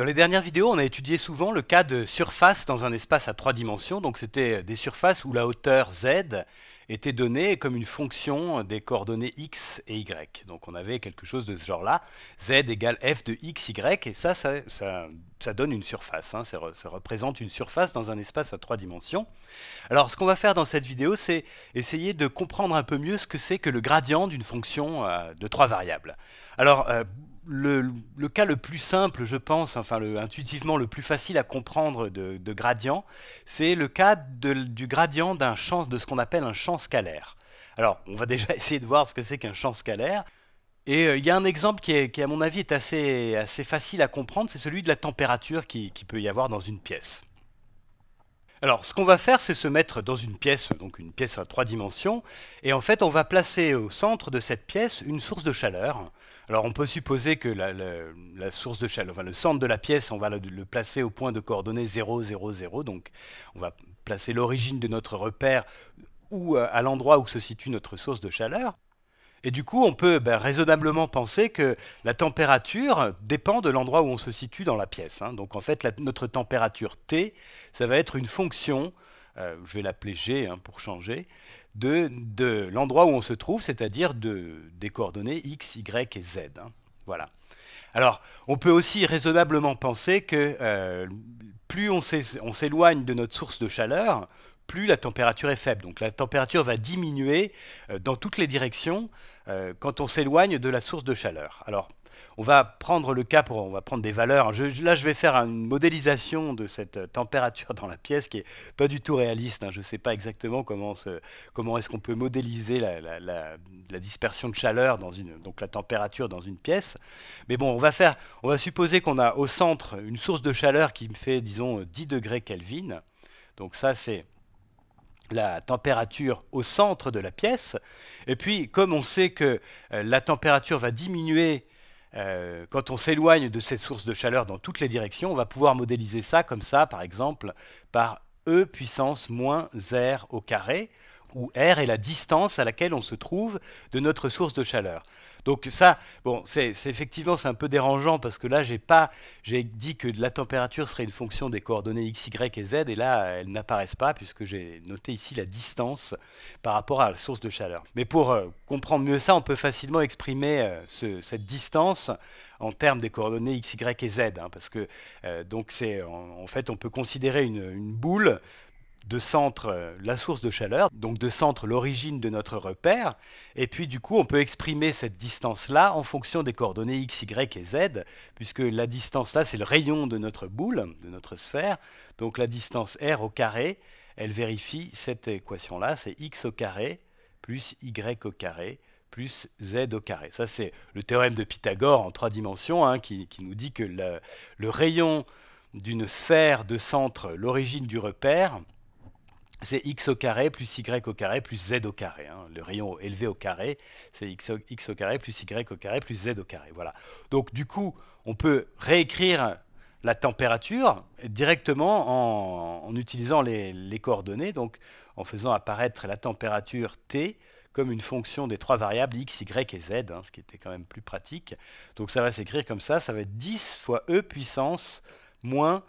Dans les dernières vidéos, on a étudié souvent le cas de surface dans un espace à trois dimensions. Donc c'était des surfaces où la hauteur z était donnée comme une fonction des coordonnées x et y. Donc on avait quelque chose de ce genre-là, z égale f de x, y, et ça, ça, donne une surface. Hein. Ça, représente une surface dans un espace à trois dimensions. Alors ce qu'on va faire dans cette vidéo, c'est essayer de comprendre un peu mieux ce que c'est que le gradient d'une fonction euh, de trois variables. Alors, euh, le, cas le plus simple, je pense, enfin intuitivement le plus facile à comprendre de, gradient, c'est le cas du gradient d'un champ, de ce qu'on appelle un champ scalaire. Alors, on va déjà essayer de voir ce que c'est qu'un champ scalaire. Et euh, il y a un exemple qui, à mon avis, est assez, facile à comprendre, c'est celui de la température qui peut y avoir dans une pièce. Alors, ce qu'on va faire, c'est se mettre dans une pièce, donc une pièce à trois dimensions, et en fait, on va placer au centre de cette pièce une source de chaleur, alors on peut supposer que la, source de chaleur, enfin le centre de la pièce, on va le, placer au point de coordonnées 0, 0, 0. Donc on va placer l'origine de notre repère ou euh, à l'endroit où se situe notre source de chaleur. Et du coup, on peut ben, raisonnablement penser que la température dépend de l'endroit où on se situe dans la pièce. Hein. Donc en fait, notre température T, ça va être une fonction, euh, je vais l'appeler G hein, pour changer, de, l'endroit où on se trouve, c'est-à-dire de, des coordonnées x, y et z. Hein. Voilà. Alors, on peut aussi raisonnablement penser que euh, plus on s'éloigne de notre source de chaleur, plus la température est faible. Donc la température va diminuer euh, dans toutes les directions euh, quand on s'éloigne de la source de chaleur. Alors, on va prendre le cas, pour, on va prendre des valeurs. là, je vais faire une modélisation de cette euh, température dans la pièce qui est pas du tout réaliste. Hein. Je ne sais pas exactement comment, comment est-ce qu'on peut modéliser la, dispersion de chaleur, dans une, donc la température dans une pièce. Mais bon, on va, faire, on va supposer qu'on a au centre une source de chaleur qui me fait, disons, 10 euh, degrés Kelvin. Donc ça, c'est la température au centre de la pièce. Et puis, comme on sait que euh, la température va diminuer euh, quand on s'éloigne de cette source de chaleur dans toutes les directions, on va pouvoir modéliser ça comme ça, par exemple, par E puissance moins R au carré où R est la distance à laquelle on se trouve de notre source de chaleur. Donc ça, bon, c'est effectivement c'est un peu dérangeant parce que là j'ai pas, j'ai dit que la température serait une fonction des coordonnées x, y et z et là elles n'apparaissent pas puisque j'ai noté ici la distance par rapport à la source de chaleur. Mais pour euh, comprendre mieux ça, on peut facilement exprimer euh, cette distance en termes des coordonnées x, y et z, hein, parce que euh, donc c'est en, fait on peut considérer une boule de centre euh, la source de chaleur, donc de centre l'origine de notre repère, et puis du coup on peut exprimer cette distance-là en fonction des coordonnées x, y et z, puisque la distance-là c'est le rayon de notre boule, de notre sphère, donc la distance r au carré, elle vérifie cette équation-là, c'est x au carré plus y au carré plus z au carré. Ça c'est le théorème de Pythagore en trois dimensions hein, qui, nous dit que le rayon d'une sphère de centre, l'origine du repère, c'est x au carré plus y au carré plus z au carré. Hein. Le rayon élevé au carré, c'est x, au carré plus y au carré plus z au carré. Voilà. Donc du coup, on peut réécrire la température directement en, utilisant les, coordonnées, donc en faisant apparaître la température T comme une fonction des trois variables x, y et z, hein, ce qui était quand même plus pratique. Donc ça va s'écrire comme ça, ça va être 10 fois e puissance moins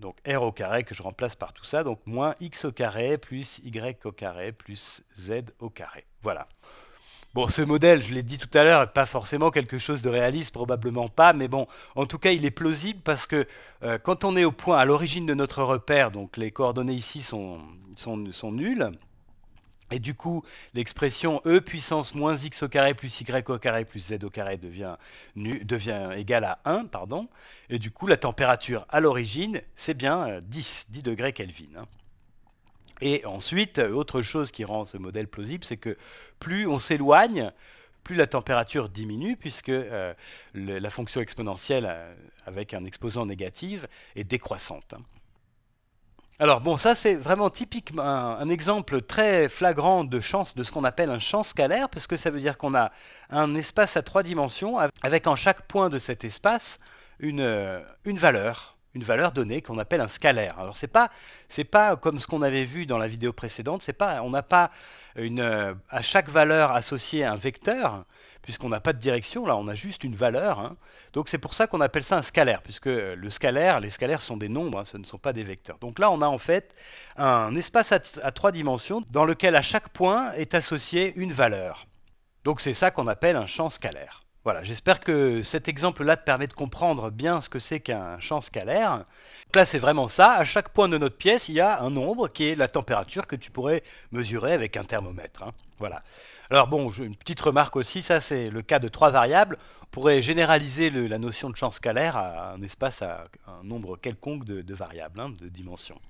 donc r au carré que je remplace par tout ça, donc moins x au carré plus y au carré plus z au carré. Voilà. Bon, ce modèle, je l'ai dit tout à l'heure, n'est pas forcément quelque chose de réaliste, probablement pas, mais bon, en tout cas, il est plausible parce que euh, quand on est au point à l'origine de notre repère, donc les coordonnées ici sont, sont nulles, et du coup, l'expression e puissance moins x au carré plus y au carré plus z au carré devient, égal égale à 1. Et du coup, la température à l'origine, c'est bien 10, euh, 10 degrés Kelvin. Hein. Et ensuite, euh, autre chose qui rend ce modèle plausible, c'est que plus on s'éloigne, plus la température diminue, puisque euh, la fonction exponentielle avec un exposant négatif est décroissante. Hein. Alors bon, ça c'est vraiment typiquement un, exemple très flagrant de chance, de ce qu'on appelle un champ scalaire, parce que ça veut dire qu'on a un espace à trois dimensions, avec en chaque point de cet espace une euh, valeur une valeur donnée qu'on appelle un scalaire. Alors c'est pas c'est pas comme ce qu'on avait vu dans la vidéo précédente, c'est pas on n'a pas une euh, à chaque valeur associée un vecteur puisqu'on n'a pas de direction là, on a juste une valeur. Hein. Donc c'est pour ça qu'on appelle ça un scalaire puisque euh, le scalaire, les scalaires sont des nombres, hein, ce ne sont pas des vecteurs. Donc là on a en fait un espace à, trois dimensions dans lequel à chaque point est associé une valeur. Donc c'est ça qu'on appelle un champ scalaire. Voilà, j'espère que cet exemple-là te permet de comprendre bien ce que c'est qu'un champ scalaire. là, c'est vraiment ça. À chaque point de notre pièce, il y a un nombre qui est la température que tu pourrais mesurer avec un thermomètre. Hein. Voilà. Alors bon, une petite remarque aussi, ça c'est le cas de trois variables. On pourrait généraliser la notion de champ scalaire à un espace, à un nombre quelconque de, variables, hein, de dimensions.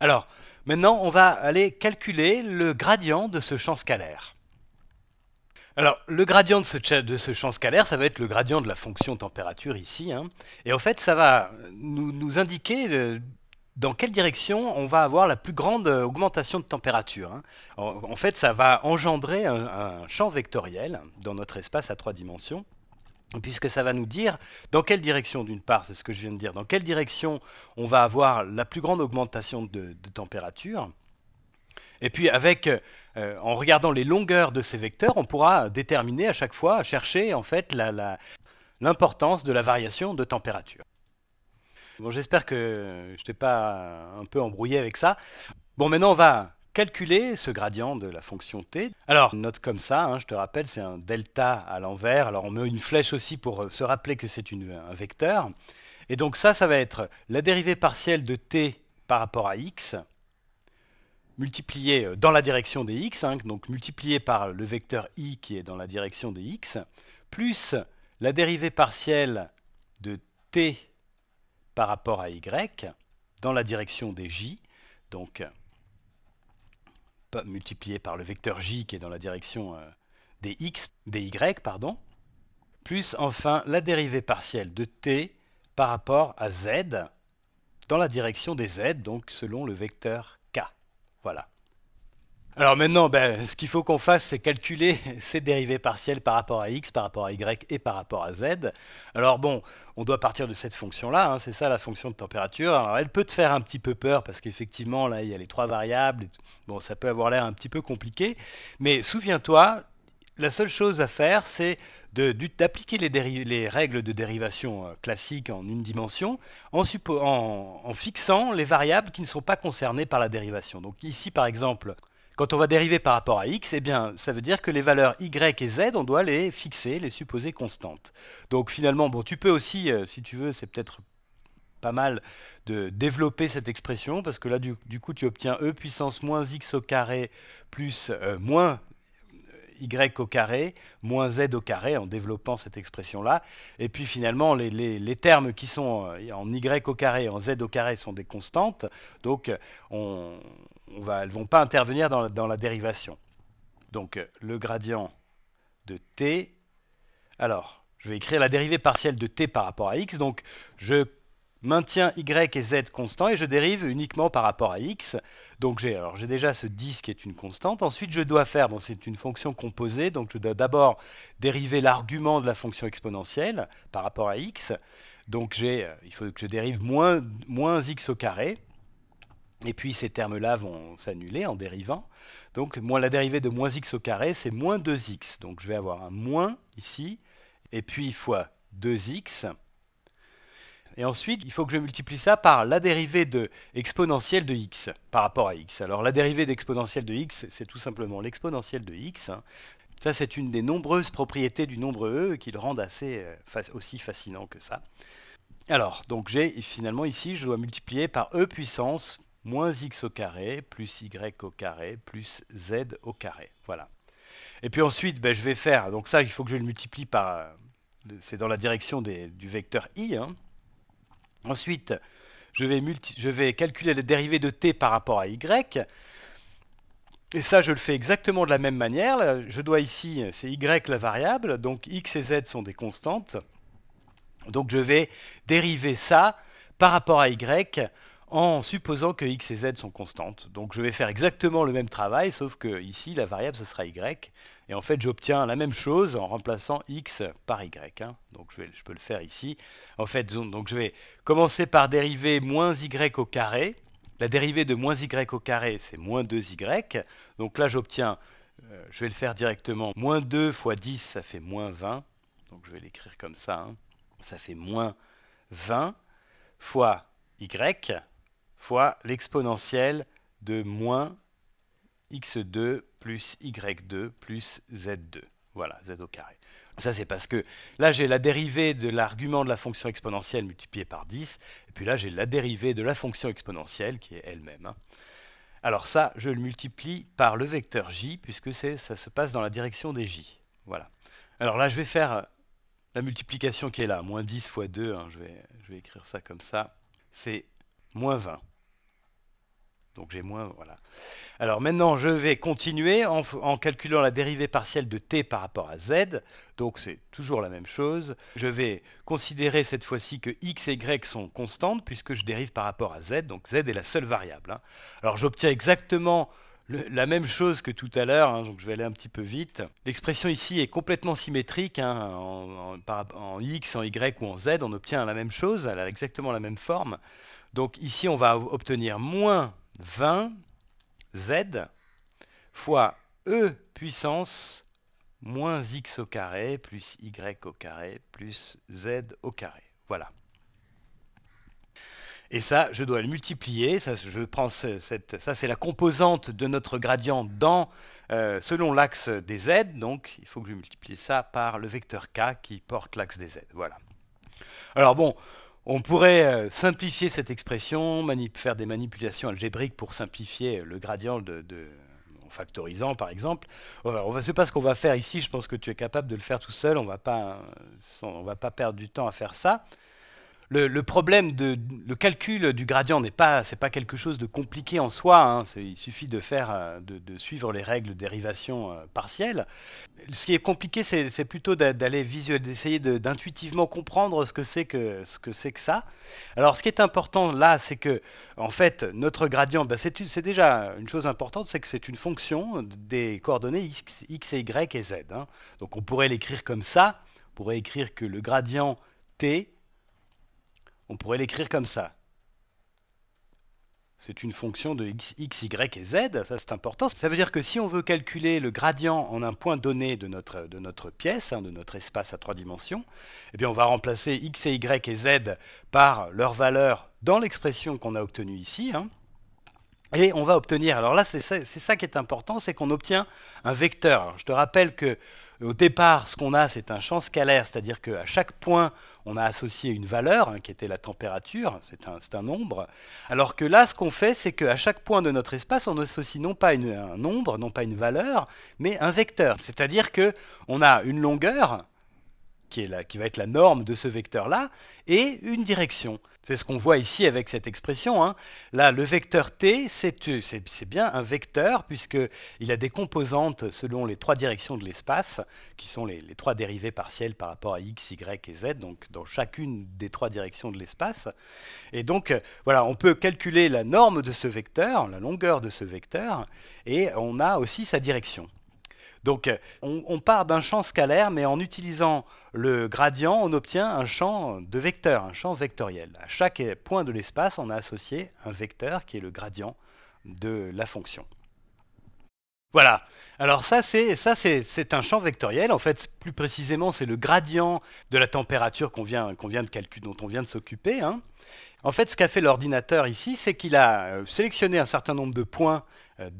Alors, maintenant, on va aller calculer le gradient de ce champ scalaire. Alors, le gradient de ce, champ scalaire, ça va être le gradient de la fonction température ici. Hein. Et en fait, ça va nous, indiquer euh, dans quelle direction on va avoir la plus grande euh, augmentation de température. Hein. En, fait, ça va engendrer un, champ vectoriel dans notre espace à trois dimensions, puisque ça va nous dire dans quelle direction, d'une part, c'est ce que je viens de dire, dans quelle direction on va avoir la plus grande augmentation de température. Et puis avec euh, euh, en regardant les longueurs de ces vecteurs, on pourra déterminer à chaque fois, chercher en fait l'importance de la variation de température. Bon, j'espère que je t'ai pas un peu embrouillé avec ça. Bon, maintenant on va calculer ce gradient de la fonction t. Alors, note comme ça, hein, je te rappelle, c'est un delta à l'envers. Alors on met une flèche aussi pour euh, se rappeler que c'est un vecteur. Et donc ça, ça va être la dérivée partielle de t par rapport à x, multiplié euh, dans la direction des x, hein, donc multiplié par le vecteur i qui est dans la direction des x, plus la dérivée partielle de t par rapport à y dans la direction des j, donc euh, multiplié par le vecteur j qui est dans la direction euh, des x, des y, pardon, plus enfin la dérivée partielle de t par rapport à z dans la direction des z, donc selon le vecteur voilà. Alors maintenant, ben, ce qu'il faut qu'on fasse, c'est calculer ces dérivées partielles par rapport à x, par rapport à y et par rapport à z. Alors bon, on doit partir de cette fonction-là, hein, c'est ça la fonction de température. Alors elle peut te faire un petit peu peur parce qu'effectivement, là, il y a les trois variables. Bon, ça peut avoir l'air un petit peu compliqué, mais souviens-toi, la seule chose à faire, c'est d'appliquer les, règles de dérivation euh, classiques en une dimension en, en, fixant les variables qui ne sont pas concernées par la dérivation. Donc ici, par exemple, quand on va dériver par rapport à x, eh bien, ça veut dire que les valeurs y et z, on doit les fixer, les supposer constantes. Donc finalement, bon, tu peux aussi, euh, si tu veux, c'est peut-être pas mal de développer cette expression, parce que là, du, coup, tu obtiens e puissance moins x au carré plus euh, moins y au carré moins z au carré en développant cette expression-là. Et puis finalement, les, termes qui sont euh, en y au carré, en z au carré sont des constantes, donc euh, on, va, elles ne vont pas intervenir dans dans la dérivation. Donc euh, le gradient de t, alors je vais écrire la dérivée partielle de t par rapport à x, donc je maintiens y et z constants et je dérive uniquement par rapport à x. Donc j'ai déjà ce 10 qui est une constante. Ensuite, je dois faire, bon, c'est une fonction composée, donc je dois d'abord dériver l'argument de la fonction exponentielle par rapport à x. Donc euh, il faut que je dérive moins, x au carré. Et puis ces termes-là vont s'annuler en dérivant. Donc moi, la dérivée de moins x au carré, c'est moins 2x. Donc je vais avoir un moins ici, et puis fois 2x et ensuite, il faut que je multiplie ça par la dérivée de exponentielle de x par rapport à x. Alors la dérivée d'exponentielle de x, c'est tout simplement l'exponentielle de x. Ça, c'est une des nombreuses propriétés du nombre E qui le rendent assez, euh, aussi fascinant que ça. Alors, donc j'ai finalement ici, je dois multiplier par e puissance moins x au carré, plus y au carré, plus z au carré. Voilà. Et puis ensuite, ben, je vais faire, donc ça, il faut que je le multiplie par, euh, c'est dans la direction du vecteur i, hein. Ensuite, je vais, calculer la dérivée de t par rapport à y. Et ça, je le fais exactement de la même manière. Je dois ici, c'est y la variable, donc x et z sont des constantes. Donc je vais dériver ça par rapport à y en supposant que x et z sont constantes. Donc je vais faire exactement le même travail, sauf que ici, la variable, ce sera y. Et en fait, j'obtiens la même chose en remplaçant x par y. Hein. Donc je, peux le faire ici. En fait, donc je vais commencer par dériver moins y au carré. La dérivée de moins y au carré, c'est moins 2y. Donc là, j'obtiens, euh, je vais le faire directement, moins 2 fois 10, ça fait moins 20. Donc je vais l'écrire comme ça. Hein. Ça fait moins 20 fois y fois l'exponentielle de moins x2 plus y2 plus z2. Voilà, z au carré. Ça, c'est parce que là, j'ai la dérivée de l'argument de la fonction exponentielle multipliée par 10, et puis là, j'ai la dérivée de la fonction exponentielle qui est elle-même. Hein. Alors ça, je le multiplie par le vecteur j, puisque ça se passe dans la direction des j. Voilà. Alors là, je vais faire euh, la multiplication qui est là, moins 10 fois 2, hein, je, vais, je vais écrire ça comme ça, c'est moins 20. Donc j'ai moins, voilà. Alors maintenant, je vais continuer en, calculant la dérivée partielle de t par rapport à z. Donc c'est toujours la même chose. Je vais considérer cette fois-ci que x et y sont constantes puisque je dérive par rapport à z. Donc z est la seule variable. Hein. Alors j'obtiens exactement la même chose que tout à l'heure, hein, donc je vais aller un petit peu vite. L'expression ici est complètement symétrique, hein. en, en x, en y ou en z, on obtient la même chose, elle a exactement la même forme. Donc ici on va obtenir moins 20 z fois e puissance moins x au carré plus y au carré plus z au carré. Voilà. Et ça, je dois le multiplier. Ça, je prends cette, ça c'est la composante de notre gradient dans, euh, selon l'axe des z. Donc, il faut que je multiplie ça par le vecteur k qui porte l'axe des z. Voilà. Alors bon, on pourrait euh, simplifier cette expression, faire des manipulations algébriques pour simplifier euh, le gradient en factorisant par exemple. Ce ne pas ce qu'on va faire ici, je pense que tu es capable de le faire tout seul, on euh, ne va pas perdre du temps à faire ça le, problème de le calcul du gradient n'est pas c'est pas quelque chose de compliqué en soi. Hein. Il suffit de faire euh, de, suivre les règles de dérivation euh, partielle. Ce qui est compliqué, c'est plutôt d'aller visuel, d'essayer d'intuitivement comprendre ce que c'est que ce que c'est que ça. Alors, ce qui est important là, c'est que en fait notre gradient, ben, c'est déjà une chose importante, c'est que c'est une fonction des coordonnées x, et y et z. Hein. Donc, on pourrait l'écrire comme ça. On pourrait écrire que le gradient t on pourrait l'écrire comme ça. C'est une fonction de x, y et z, ça c'est important. Ça veut dire que si on veut calculer le gradient en un point donné de notre, de notre pièce, hein, de notre espace à trois dimensions, eh bien on va remplacer x et y et z par leur valeur dans l'expression qu'on a obtenue ici. Hein. et on va obtenir, alors là c'est ça, ça, qui est important, c'est qu'on obtient un vecteur. je te rappelle que au départ, ce qu'on a, c'est un champ scalaire, c'est-à-dire qu'à chaque point, on a associé une valeur, hein, qui était la température, c'est un, nombre, alors que là, ce qu'on fait, c'est qu'à chaque point de notre espace, on associe non pas un nombre, non pas une valeur, mais un vecteur. C'est-à-dire qu'on a une longueur, qui, va être la norme de ce vecteur-là, et une direction. C'est ce qu'on voit ici avec cette expression. Hein. Là, le vecteur t, c'est bien un vecteur, puisqu'il a des composantes selon les trois directions de l'espace, qui sont les, trois dérivées partielles par rapport à x, y et z, donc dans chacune des trois directions de l'espace. Et donc, voilà, on peut calculer la norme de ce vecteur, la longueur de ce vecteur, et on a aussi sa direction. Donc euh, on, part d'un champ scalaire, mais en utilisant le gradient, on obtient un champ de vecteur, un champ vectoriel. À chaque point de l'espace, on a associé un vecteur qui est le gradient de la fonction. Voilà. Alors ça, c'est un champ vectoriel. En fait, plus précisément, c'est le gradient de la température de dont on vient de s'occuper. Hein. En fait, ce qu'a fait l'ordinateur ici, c'est qu'il a euh, sélectionné un certain nombre de points euh,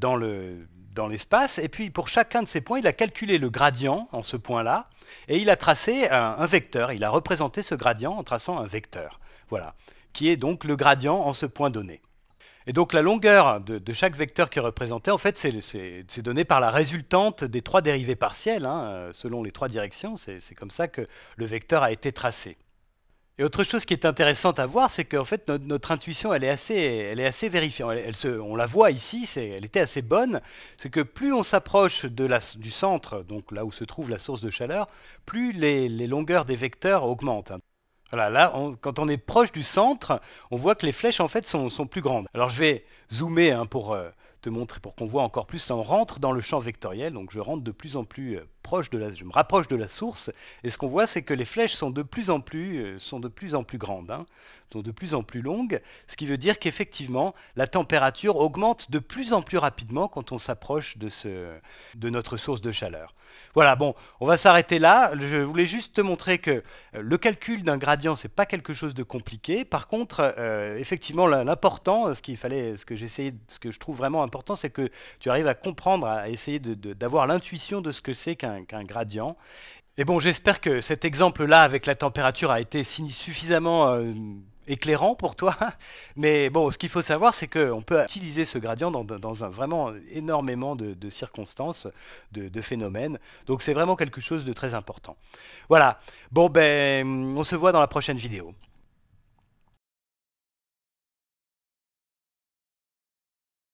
dans l'espace. et puis pour chacun de ces points, il a calculé le gradient en ce point-là, et il a tracé un, vecteur. Il a représenté ce gradient en traçant un vecteur. Voilà, qui est donc le gradient en ce point donné. Et donc la longueur de, chaque vecteur qui est représenté, en fait, c'est donné par la résultante des trois dérivées partielles, hein, selon les trois directions. C'est comme ça que le vecteur a été tracé. Et autre chose qui est intéressante à voir, c'est que fait, notre, intuition, elle est assez, elle est assez vérifiante. on la voit ici, elle était assez bonne. C'est que plus on s'approche du centre, donc là où se trouve la source de chaleur, plus les, longueurs des vecteurs augmentent. Hein. Voilà, là, quand on est proche du centre, on voit que les flèches, en fait, sont, plus grandes. Alors, je vais zoomer hein, pour euh, te montrer, pour qu'on voit encore plus. Là, on rentre dans le champ vectoriel, donc je rentre de plus en plus euh, je me rapproche de la source, et ce qu'on voit, c'est que les flèches sont de plus en plus, euh, sont de plus, en plus grandes. Hein de plus en plus longues, ce qui veut dire qu'effectivement, la température augmente de plus en plus rapidement quand on s'approche de, notre source de chaleur. Voilà, bon, on va s'arrêter là. Je voulais juste te montrer que euh, le calcul d'un gradient, ce n'est pas quelque chose de compliqué. Par contre, euh, effectivement, l'important, ce qu'il fallait, ce que j'essayais, ce que je trouve vraiment important, c'est que tu arrives à comprendre, à essayer d'avoir l'intuition de ce que c'est qu'un gradient. Et bon, j'espère que cet exemple-là avec la température a été suffisamment euh, éclairant pour toi. Mais bon, ce qu'il faut savoir, c'est qu'on peut utiliser ce gradient dans, un, vraiment énormément de, circonstances, de, de, phénomènes. Donc c'est vraiment quelque chose de très important. Voilà. Bon, ben, on se voit dans la prochaine vidéo.